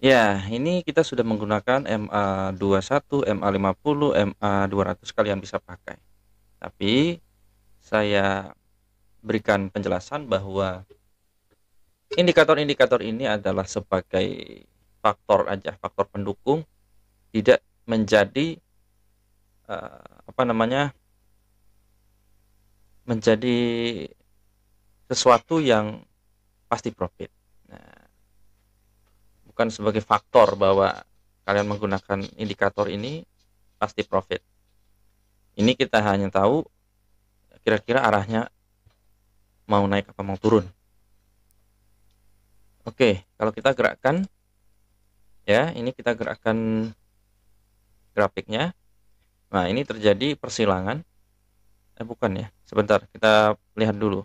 Ya, ini kita sudah menggunakan MA21, MA50, MA200 kalian bisa pakai. Tapi saya berikan penjelasan bahwa indikator-indikator ini adalah sebagai faktor aja, faktor pendukung tidak menjadi uh, apa namanya? menjadi sesuatu yang pasti profit bukan sebagai faktor bahwa kalian menggunakan indikator ini pasti profit. Ini kita hanya tahu kira-kira arahnya mau naik apa mau turun. Oke, kalau kita gerakkan ya, ini kita gerakkan grafiknya. Nah, ini terjadi persilangan. Eh bukan ya. Sebentar, kita lihat dulu.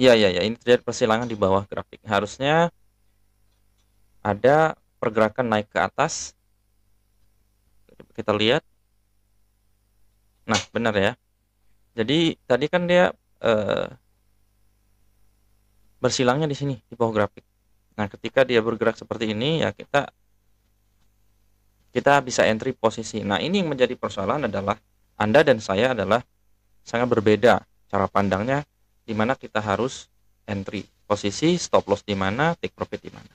Iya, iya, ya. Ini terjadi persilangan di bawah grafik. Harusnya ada pergerakan naik ke atas. Kita lihat. Nah, benar ya. Jadi tadi kan dia eh, bersilangnya di sini di bawah grafik. Nah, ketika dia bergerak seperti ini ya kita kita bisa entry posisi. Nah, ini yang menjadi persoalan adalah Anda dan saya adalah sangat berbeda cara pandangnya di mana kita harus entry posisi stop loss di mana take profit di mana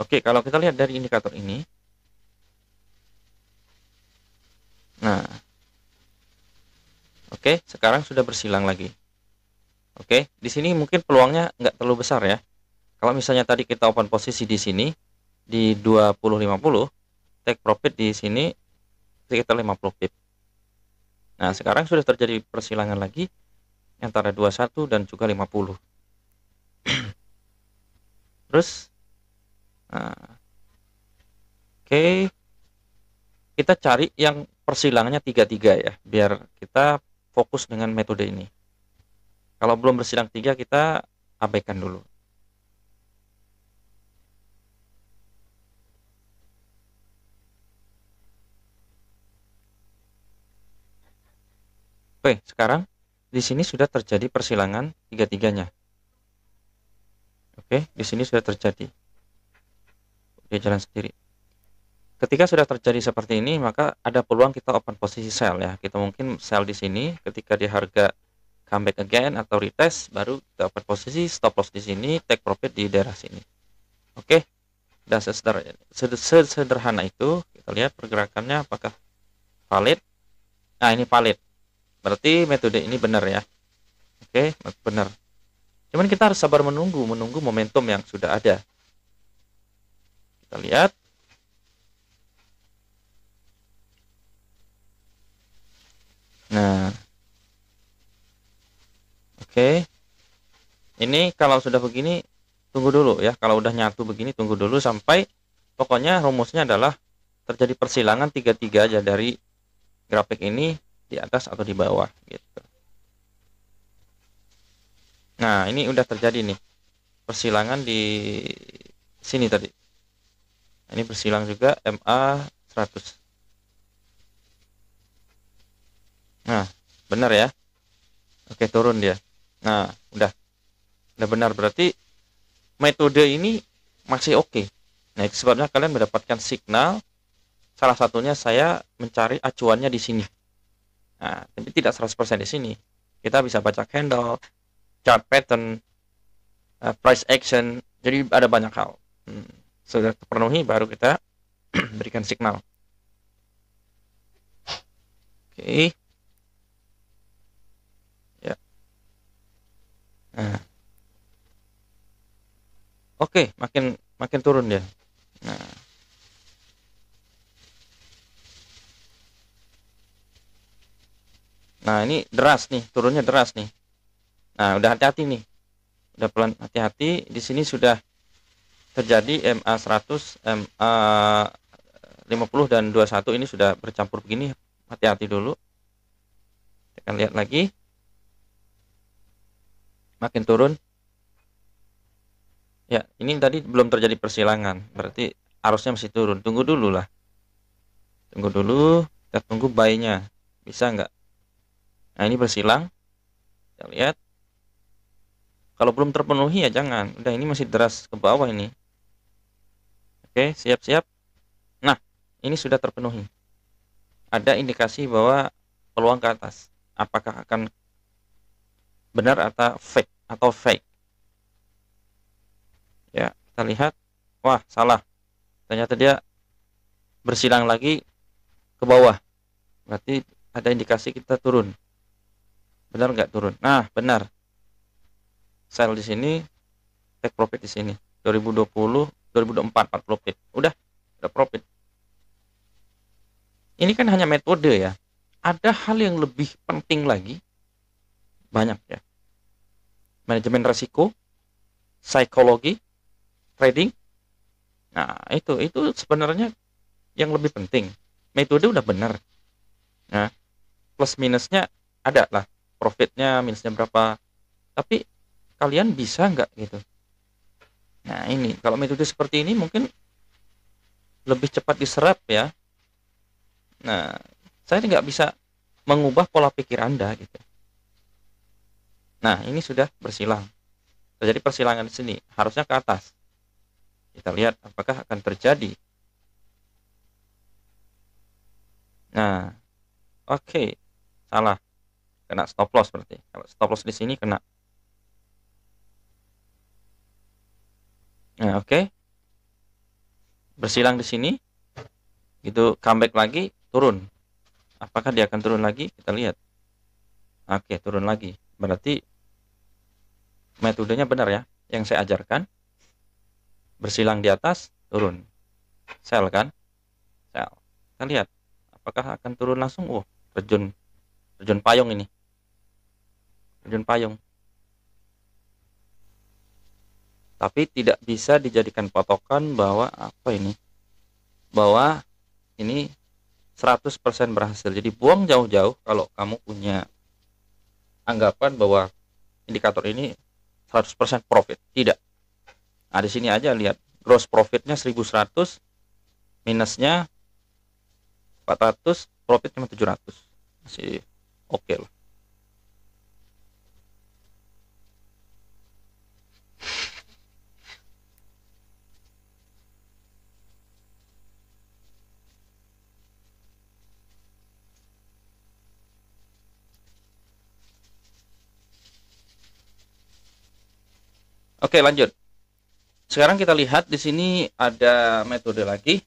oke kalau kita lihat dari indikator ini nah oke sekarang sudah bersilang lagi oke di sini mungkin peluangnya nggak terlalu besar ya kalau misalnya tadi kita open posisi di sini di 2050 take profit di sini sekitar 50 pip. Nah, sekarang sudah terjadi persilangan lagi antara 21 dan juga 50 terus nah, oke okay. kita cari yang persilangannya 33 ya biar kita fokus dengan metode ini kalau belum bersilang 3 kita abaikan dulu Oke, sekarang di sini sudah terjadi persilangan tiga-tiganya. Oke, di sini sudah terjadi. Dia jalan sendiri. Ketika sudah terjadi seperti ini, maka ada peluang kita open posisi sell ya. Kita mungkin sell di sini ketika di harga comeback again atau retest baru kita open posisi stop loss di sini, take profit di daerah sini. Oke. Dan sederhana itu, kita lihat pergerakannya apakah valid. Nah, ini valid Berarti metode ini benar ya. Oke, benar. Cuman kita harus sabar menunggu, menunggu momentum yang sudah ada. Kita lihat. Nah. Oke. Ini kalau sudah begini tunggu dulu ya. Kalau udah nyatu begini tunggu dulu sampai pokoknya rumusnya adalah terjadi persilangan tiga-tiga aja dari grafik ini di atas atau di bawah gitu. Nah, ini udah terjadi nih. Persilangan di sini tadi. Nah, ini bersilang juga MA 100. Nah, benar ya. Oke, turun dia. Nah, udah. Udah benar berarti metode ini masih oke. Okay. Nah, itu sebabnya kalian mendapatkan signal salah satunya saya mencari acuannya di sini. Nah, tapi tidak 100% di sini. Kita bisa baca candle, chart pattern, uh, price action. Jadi ada banyak hal. Hmm. Sudah terpenuhi baru kita berikan signal. Oke. Okay. Ya. Nah. Oke, okay, makin makin turun ya. Nah, ini deras nih, turunnya deras nih. Nah, udah hati-hati nih. Udah pelan hati-hati, di sini sudah terjadi MA 100, MA 50 dan 21 ini sudah bercampur begini, hati-hati dulu. Kita akan lihat lagi. Makin turun. Ya, ini tadi belum terjadi persilangan, berarti arusnya masih turun. Tunggu dulu lah. Tunggu dulu, kita tunggu bayinya. Bisa nggak? Nah, ini bersilang. Kita lihat. Kalau belum terpenuhi ya jangan. Udah ini masih deras ke bawah ini. Oke, siap-siap. Nah, ini sudah terpenuhi. Ada indikasi bahwa peluang ke atas. Apakah akan benar atau fake atau fake? Ya, kita lihat. Wah, salah. Ternyata dia bersilang lagi ke bawah. Berarti ada indikasi kita turun benar nggak turun nah benar sell di sini take profit di sini 2020 2024 4 profit udah udah profit ini kan hanya metode ya ada hal yang lebih penting lagi banyak ya manajemen resiko psikologi trading nah itu itu sebenarnya yang lebih penting metode udah benar nah plus minusnya ada lah profitnya minusnya berapa tapi kalian bisa nggak gitu nah ini kalau metode seperti ini mungkin lebih cepat diserap ya nah saya nggak bisa mengubah pola pikir anda gitu nah ini sudah bersilang terjadi persilangan di sini harusnya ke atas kita lihat apakah akan terjadi nah oke okay. salah kena stop loss berarti kalau stop loss di sini kena nah oke okay. bersilang di sini itu comeback lagi turun apakah dia akan turun lagi kita lihat oke okay, turun lagi berarti metodenya benar ya yang saya ajarkan bersilang di atas turun sell kan sell kita lihat apakah akan turun langsung oh terjun terjun payung ini Terjun payung. Tapi tidak bisa dijadikan patokan bahwa apa ini? Bahwa ini 100% berhasil. Jadi buang jauh-jauh kalau kamu punya anggapan bahwa indikator ini 100% profit. Tidak. Nah, di sini aja lihat gross profitnya 1100 minusnya 400 profit cuma 700 masih oke okay lah Oke, lanjut. Sekarang kita lihat di sini ada metode lagi.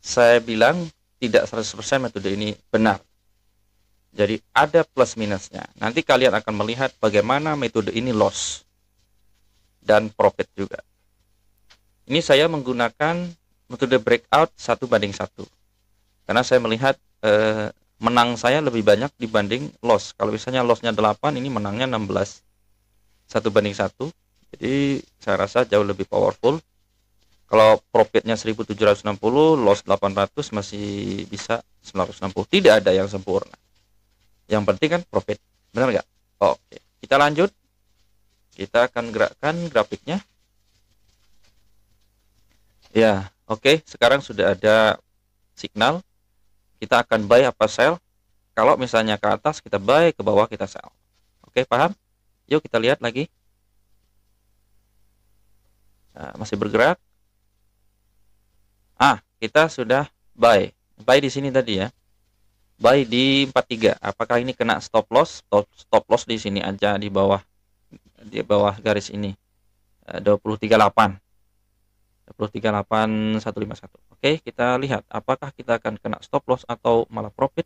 Saya bilang tidak 100% metode ini benar. Jadi ada plus minusnya. Nanti kalian akan melihat bagaimana metode ini loss dan profit juga. Ini saya menggunakan metode breakout satu banding satu karena saya melihat eh, menang saya lebih banyak dibanding loss. Kalau misalnya lossnya 8, ini menangnya 16 satu banding satu jadi saya rasa jauh lebih powerful kalau profitnya 1760 loss 800 masih bisa 960 tidak ada yang sempurna yang penting kan profit benar nggak oke kita lanjut kita akan gerakkan grafiknya ya oke sekarang sudah ada signal kita akan buy apa sell kalau misalnya ke atas kita buy ke bawah kita sell oke paham Yuk kita lihat lagi. Nah, masih bergerak. Ah, kita sudah buy. Buy di sini tadi ya. Buy di 43. Apakah ini kena stop loss? Stop, stop loss di sini aja di bawah di bawah garis ini. 238. Eh, 238151. Oke, kita lihat apakah kita akan kena stop loss atau malah profit.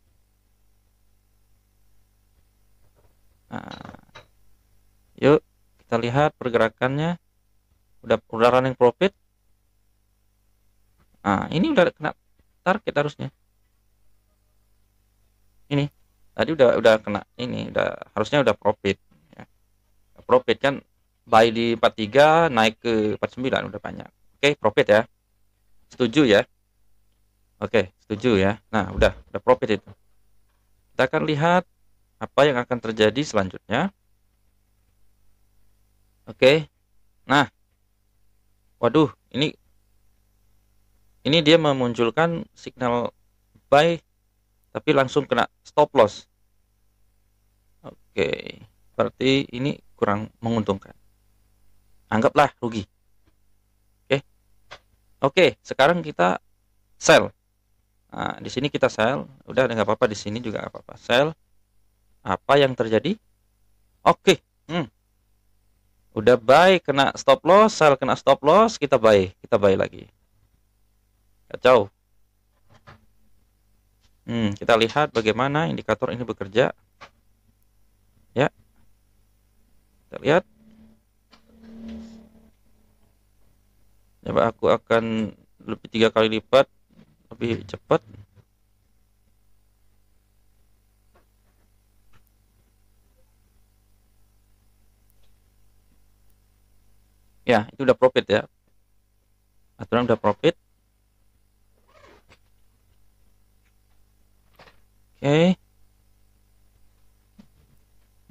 Nah, Yuk, kita lihat pergerakannya. Udah udah running profit. Nah, ini udah kena target harusnya. Ini tadi udah udah kena ini udah harusnya udah profit ya. Profit kan buy di 43 naik ke 49 udah banyak. Oke, okay, profit ya. Setuju ya? Oke, okay, setuju ya. Nah, udah udah profit itu. Kita akan lihat apa yang akan terjadi selanjutnya. Oke. Nah. Waduh, ini ini dia memunculkan signal buy tapi langsung kena stop loss. Oke, berarti ini kurang menguntungkan. Anggaplah rugi. Oke. Oke, sekarang kita sell. Nah, di sini kita sell, udah nggak apa-apa di sini juga apa-apa. Sell. Apa yang terjadi? Oke. Hmm. Udah baik kena stop loss, sell kena stop loss, kita buy, kita buy lagi. Kacau. Hmm, kita lihat bagaimana indikator ini bekerja. Ya. Kita lihat. Coba ya, aku akan lebih tiga kali lipat lebih cepat. ya itu udah profit ya aturan udah profit oke okay.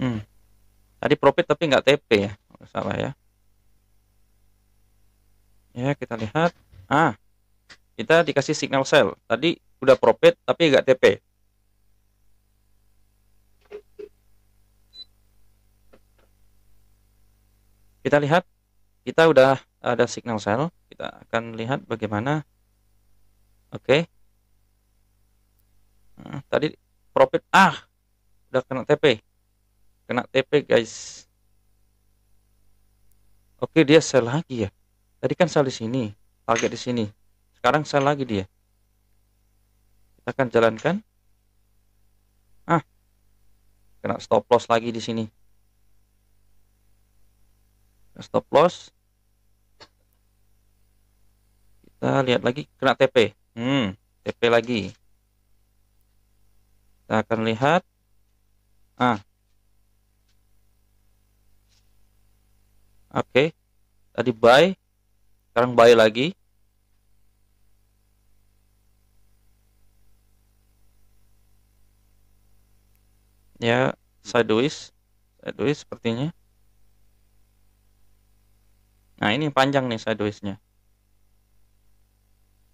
hmm. tadi profit tapi nggak TP ya nggak salah ya ya kita lihat ah kita dikasih signal sell tadi udah profit tapi nggak TP kita lihat kita udah ada signal cell kita akan lihat bagaimana oke okay. nah, tadi profit ah udah kena TP kena TP guys oke okay, dia sell lagi ya tadi kan sell di sini target di sini sekarang sell lagi dia kita akan jalankan ah kena stop loss lagi di sini stop loss kita lihat lagi kena TP hmm, TP lagi kita akan lihat ah oke okay. tadi buy sekarang buy lagi ya sideways sideways sepertinya Nah, ini panjang nih sideways-nya.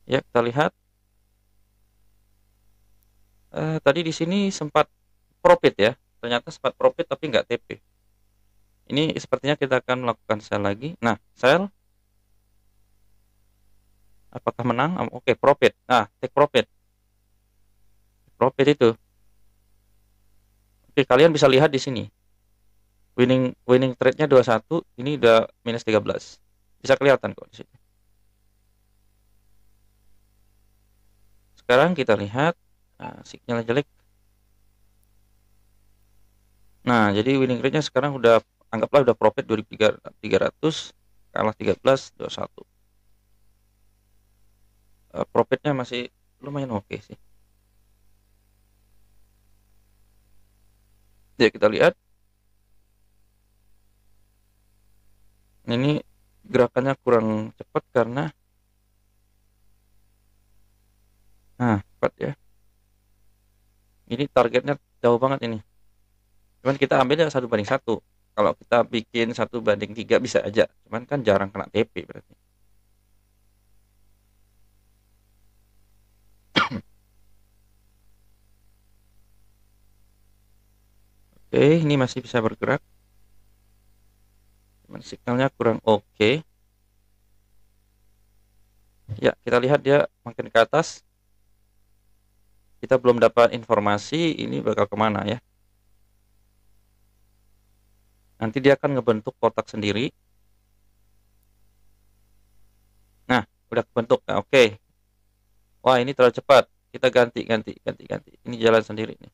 Ya, kita lihat. Uh, tadi di sini sempat profit ya. Ternyata sempat profit tapi nggak TP. Ini sepertinya kita akan melakukan sell lagi. Nah, sell. Apakah menang? Oke, okay, profit. Nah, take profit. Profit itu. Oke, kalian bisa lihat di sini winning winning trade-nya 21 ini udah minus 13 bisa kelihatan kok di sini sekarang kita lihat nah, signal jelek nah jadi winning rate nya sekarang udah anggaplah udah profit 2300 kalah 13 21 uh, profitnya masih lumayan oke okay sih ya kita lihat Nah, ini gerakannya kurang cepat karena nah cepat ya ini targetnya jauh banget ini cuman kita ambilnya satu banding satu kalau kita bikin satu banding tiga bisa aja cuman kan jarang kena TP berarti Oke, ini masih bisa bergerak cuman signalnya kurang oke okay. ya kita lihat dia makin ke atas kita belum dapat informasi ini bakal kemana ya nanti dia akan ngebentuk kotak sendiri nah udah kebentuk nah, oke okay. wah ini terlalu cepat kita ganti ganti ganti ganti ini jalan sendiri nih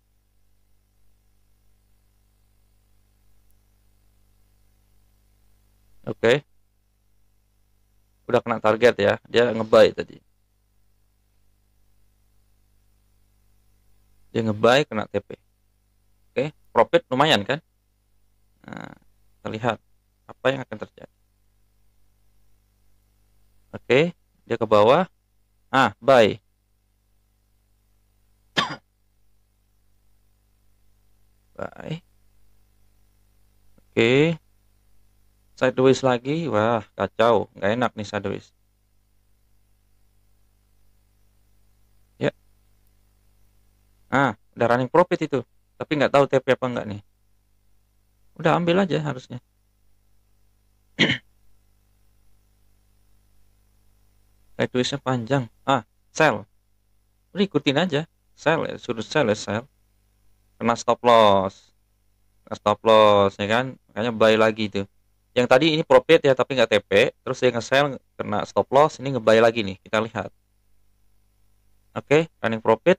Oke. Okay. Udah kena target ya. Dia ngebuy tadi. Dia ngebuy kena TP. Oke, okay. profit lumayan kan? Nah, kita lihat apa yang akan terjadi. Oke, okay. dia ke bawah. Ah, buy. buy. Oke. Okay sideways lagi wah kacau nggak enak nih sideways ya ah udah running profit itu tapi nggak tahu TP apa nggak nih udah ambil aja harusnya sideways-nya panjang ah sell udah ikutin aja sell ya suruh sell ya sell kena stop loss kena stop loss ya kan makanya buy lagi tuh yang tadi ini profit ya tapi nggak TP terus dia nge-sell kena stop loss ini ngebuy lagi nih kita lihat oke okay, running profit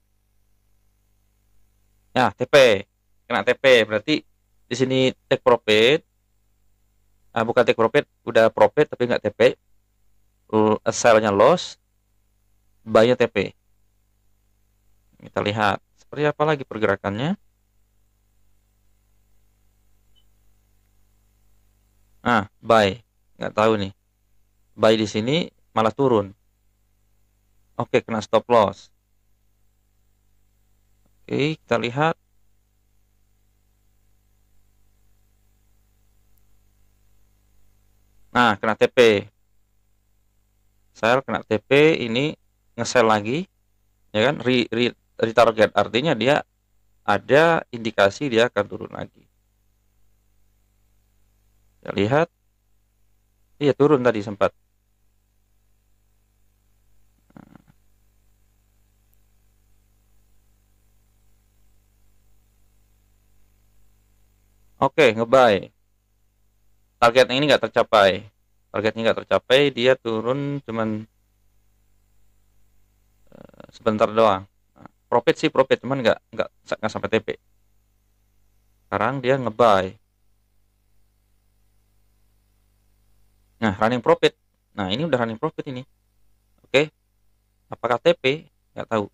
ya nah, TP kena TP berarti di sini take profit ah, bukan take profit udah profit tapi nggak TP uh, sellnya loss buy TP kita lihat seperti apa lagi pergerakannya nah buy. Nggak tahu nih. Buy di sini malah turun. Oke, kena stop loss. Oke, kita lihat. Nah, kena TP. Sell kena TP, ini ngesel lagi. Ya kan? Re, re, retarget artinya dia ada indikasi dia akan turun lagi. Kita lihat. Iya, turun tadi sempat. Oke, okay, ngebuy. Target ini nggak tercapai. target ini nggak tercapai, dia turun cuman eh, sebentar doang. profit sih profit, cuman nggak nggak sampai TP. Sekarang dia ngebuy. Nah, running profit. Nah, ini udah running profit ini. Oke. Apakah TP? Nggak tahu.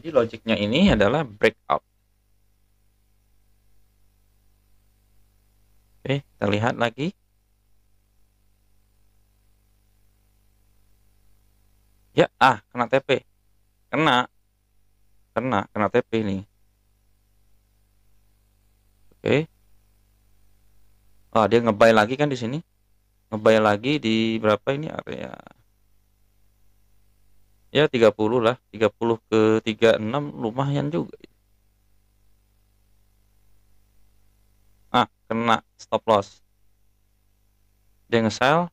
Jadi logiknya ini adalah breakout. Oke, kita lihat lagi. Ya, ah, kena TP. Kena. Kena, kena TP nih. Oke. Ah, dia ngebay lagi kan di sini. Ngebay lagi di berapa ini area? Ya 30 lah, 30 ke 36 lumayan juga. Ah, kena stop loss. Dia ngesel.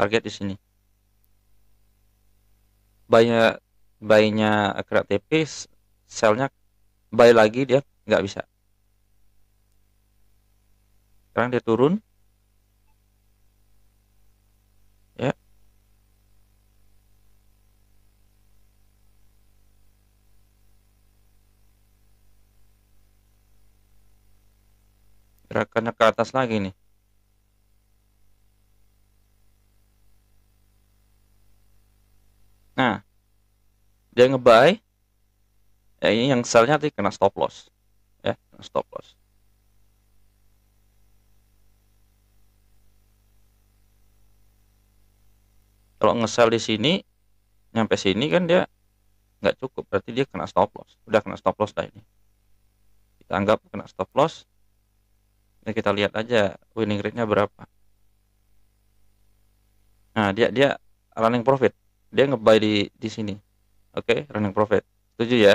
Target di sini. Banyak bayinya akrab tipis, selnya buy lagi dia nggak bisa sekarang dia turun ya gerakannya ke atas lagi nih Nah, dia ngebuy, ya ini yang selnya nanti kena stop loss ya stop loss kalau ngesel di sini nyampe sini kan dia nggak cukup berarti dia kena stop loss udah kena stop loss dah ini kita anggap kena stop loss ini ya kita lihat aja winning rate-nya berapa nah dia dia running profit dia ngebuy di di sini oke okay, running profit setuju ya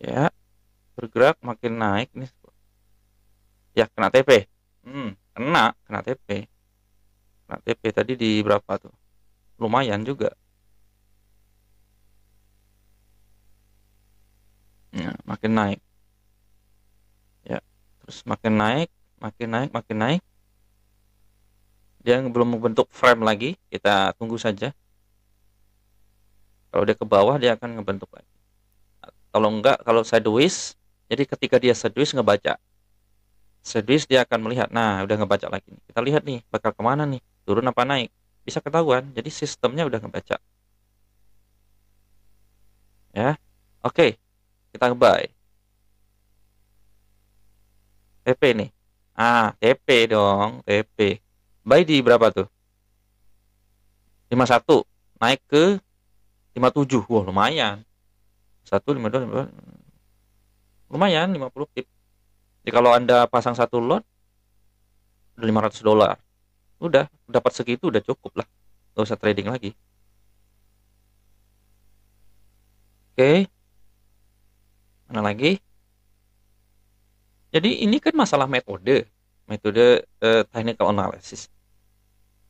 ya bergerak makin naik nih ya kena TP hmm, kena kena TP kena TP tadi di berapa tuh lumayan juga ya, makin naik ya terus makin naik makin naik makin naik dia belum membentuk frame lagi kita tunggu saja kalau dia ke bawah dia akan membentuk lagi kalau enggak, kalau sideways, jadi ketika dia sideways ngebaca. Sideways dia akan melihat, nah udah ngebaca lagi. Kita lihat nih, bakal kemana nih, turun apa naik. Bisa ketahuan, jadi sistemnya udah ngebaca. Ya, oke, kita buy. TP nih. Ah, TP dong, TP. Buy di berapa tuh? 51 naik ke 57 wah lumayan satu lima dua lumayan 50 pip jadi kalau anda pasang satu lot 500 dolar udah dapat segitu udah cukup lah nggak usah trading lagi oke mana lagi jadi ini kan masalah metode metode uh, technical analysis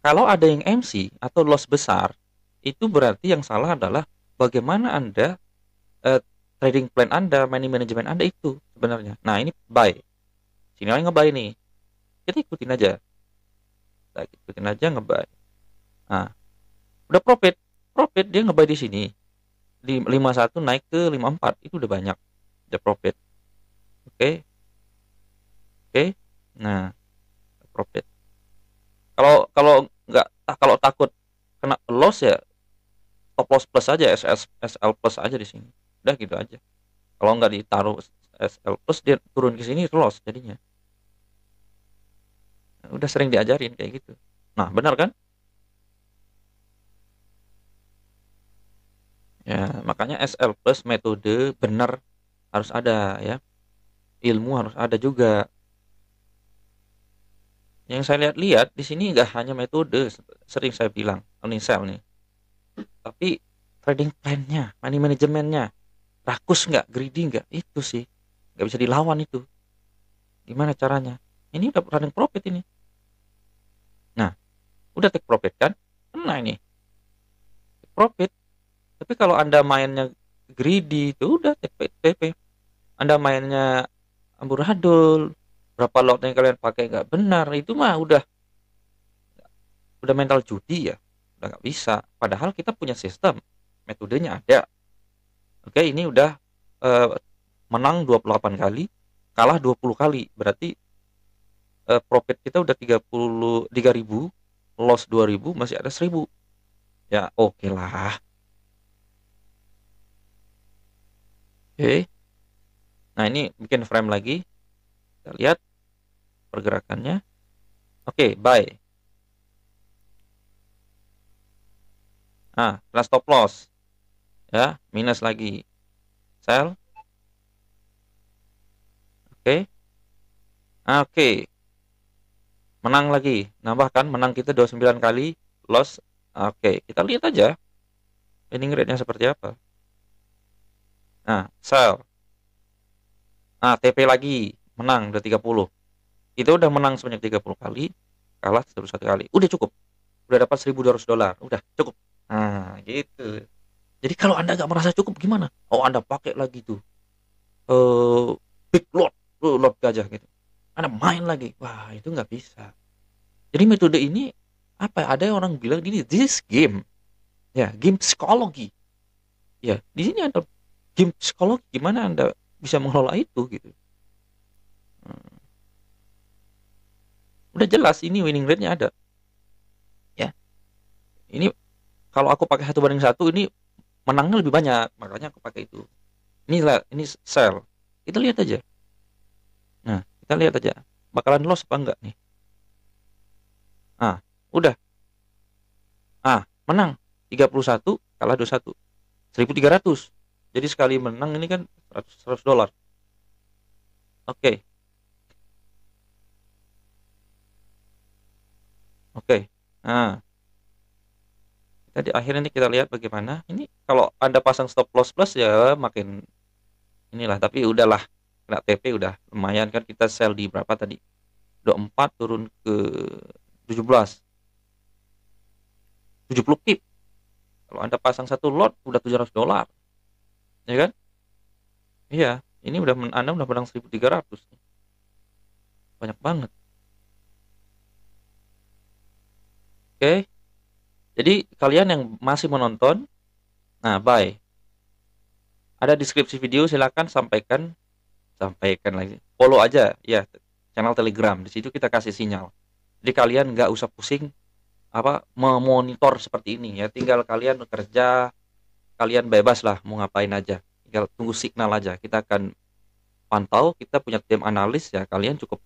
kalau ada yang MC atau loss besar itu berarti yang salah adalah bagaimana anda Eh, trading plan Anda, money management Anda itu sebenarnya. Nah, ini buy. Sini lagi ngebuy nih. Kita ikutin aja. Kita ikutin aja ngebuy. Nah, udah profit. Profit dia ngebuy di sini. Di 51 naik ke 54 itu udah banyak. Udah profit. Oke. Okay. Oke. Okay. Nah, profit. Kalau kalau nggak ah, kalau takut kena loss ya stop loss plus aja SS SL plus aja di sini udah gitu aja kalau nggak ditaruh SL plus dia turun ke sini loss jadinya udah sering diajarin kayak gitu nah benar kan ya makanya SL plus metode benar harus ada ya ilmu harus ada juga yang saya lihat-lihat di sini nggak hanya metode sering saya bilang ini sel nih tapi trading plan-nya money management-nya rakus nggak greedy nggak itu sih nggak bisa dilawan itu gimana caranya ini udah running profit ini nah udah take profit kan kena ini take profit tapi kalau anda mainnya greedy itu udah take PP anda mainnya amburadul berapa lot yang kalian pakai nggak benar itu mah udah udah mental judi ya udah nggak bisa padahal kita punya sistem metodenya ada Oke, ini udah uh, menang 28 kali, kalah 20 kali. Berarti uh, profit kita udah 30 3000, loss 2000, masih ada 1000. Ya, oke okay lah. Oke. Nah, ini bikin frame lagi. Kita lihat pergerakannya. Oke, okay, bye. Ah, last stop loss ya minus lagi sel oke okay. oke okay. menang lagi nambahkan menang kita 29 kali loss oke okay. kita lihat aja winning rate-nya seperti apa nah sel nah TP lagi menang udah 30 kita udah menang sebanyak 30 kali kalah satu kali udah cukup udah dapat 1200 dolar udah cukup nah gitu jadi kalau Anda nggak merasa cukup gimana? Oh, Anda pakai lagi tuh uh, big lot, uh, lot gajah gitu. Anda main lagi. Wah, itu nggak bisa. Jadi metode ini apa? Ya, ada orang bilang ini this game. Ya, game psikologi. Ya, di sini ada game psikologi gimana Anda bisa mengelola itu gitu. Hmm. Udah jelas ini winning rate-nya ada. Ya. Ini kalau aku pakai satu banding satu ini menangnya lebih banyak makanya aku pakai itu ini ini sel kita lihat aja nah kita lihat aja bakalan loss apa enggak nih ah udah ah menang 31 kalah 21 1300 jadi sekali menang ini kan 100, 100 dolar oke okay. oke okay. nah jadi akhirnya ini kita lihat bagaimana ini kalau anda pasang stop loss plus ya makin inilah tapi udahlah kena TP udah lumayan kan kita sell di berapa tadi 24 turun ke 17 70 pip kalau anda pasang satu lot udah 700 dolar ya kan iya ini udah anda udah menang 1300 banyak banget oke okay. Jadi kalian yang masih menonton, nah bye. Ada deskripsi video silahkan sampaikan, sampaikan lagi. Follow aja ya channel Telegram. Di situ kita kasih sinyal. Jadi kalian nggak usah pusing apa memonitor seperti ini ya. Tinggal kalian kerja, kalian bebas lah mau ngapain aja. Tinggal tunggu signal aja. Kita akan pantau. Kita punya tim analis ya. Kalian cukup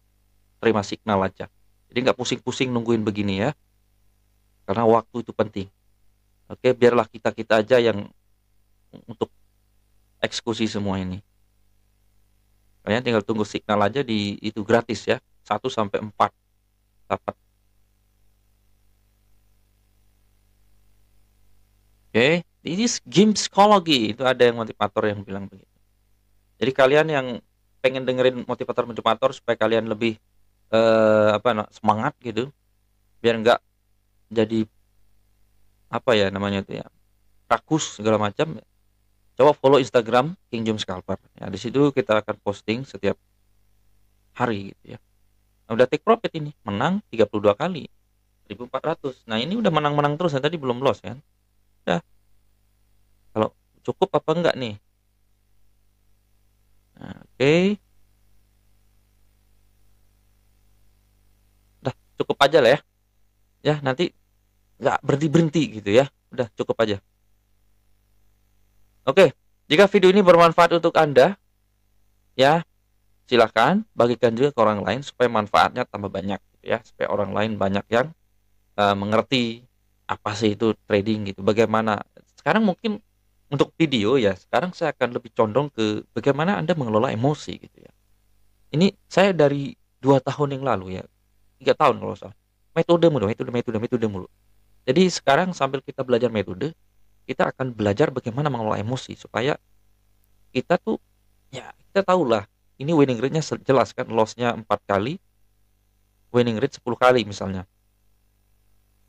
terima signal aja. Jadi nggak pusing-pusing nungguin begini ya karena waktu itu penting oke biarlah kita kita aja yang untuk eksekusi semua ini kalian tinggal tunggu signal aja di itu gratis ya 1 sampai 4 dapat Oke, okay. ini game psikologi itu ada yang motivator yang bilang begitu. Jadi kalian yang pengen dengerin motivator-motivator supaya kalian lebih eh, apa semangat gitu, biar enggak jadi apa ya namanya itu ya rakus segala macam ya. coba follow Instagram King James Calper ya di situ kita akan posting setiap hari gitu ya nah, udah take profit ini menang 32 kali 1400 nah ini udah menang-menang terus yang tadi belum loss kan ya dah kalau cukup apa enggak nih nah, oke okay. udah cukup aja lah ya ya nanti nggak berhenti berhenti gitu ya udah cukup aja oke jika video ini bermanfaat untuk anda ya silahkan bagikan juga ke orang lain supaya manfaatnya tambah banyak gitu ya supaya orang lain banyak yang uh, mengerti apa sih itu trading gitu bagaimana sekarang mungkin untuk video ya sekarang saya akan lebih condong ke bagaimana anda mengelola emosi gitu ya ini saya dari dua tahun yang lalu ya tiga tahun kalau salah metode mulu metode metode metode mulu jadi sekarang sambil kita belajar metode, kita akan belajar bagaimana mengelola emosi supaya kita tuh ya kita tahulah ini winning rate-nya jelas kan loss-nya 4 kali, winning rate 10 kali misalnya.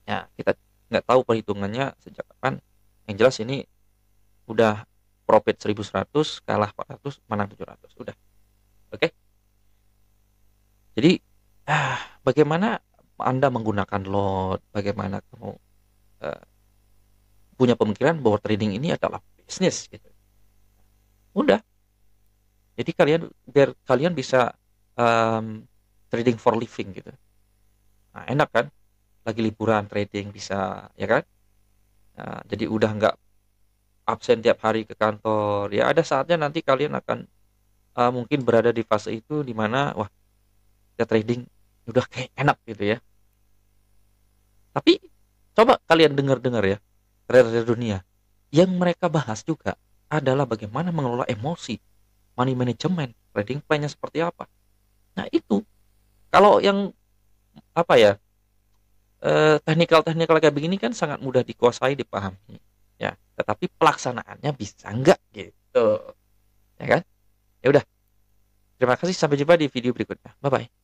Ya, kita nggak tahu perhitungannya sejak kapan. Yang jelas ini udah profit 1100, kalah 400, menang 700. Udah. Oke. Okay? Jadi ah, bagaimana Anda menggunakan lot, bagaimana kamu Eh, punya pemikiran bahwa trading ini adalah bisnis gitu. Udah. Jadi kalian biar kalian bisa um, trading for living gitu. Nah, enak kan? Lagi liburan trading bisa ya kan? Nah, jadi udah nggak absen tiap hari ke kantor. Ya ada saatnya nanti kalian akan uh, mungkin berada di fase itu di mana wah kita trading udah kayak enak gitu ya. Tapi Coba kalian dengar-dengar ya, rare dunia. Yang mereka bahas juga adalah bagaimana mengelola emosi, money management, trading plan-nya seperti apa. Nah itu, kalau yang apa ya, eh, teknikal-teknikal kayak begini kan sangat mudah dikuasai, dipahami. Ya, tetapi pelaksanaannya bisa enggak gitu. Ya kan? Ya udah. Terima kasih sampai jumpa di video berikutnya. Bye bye.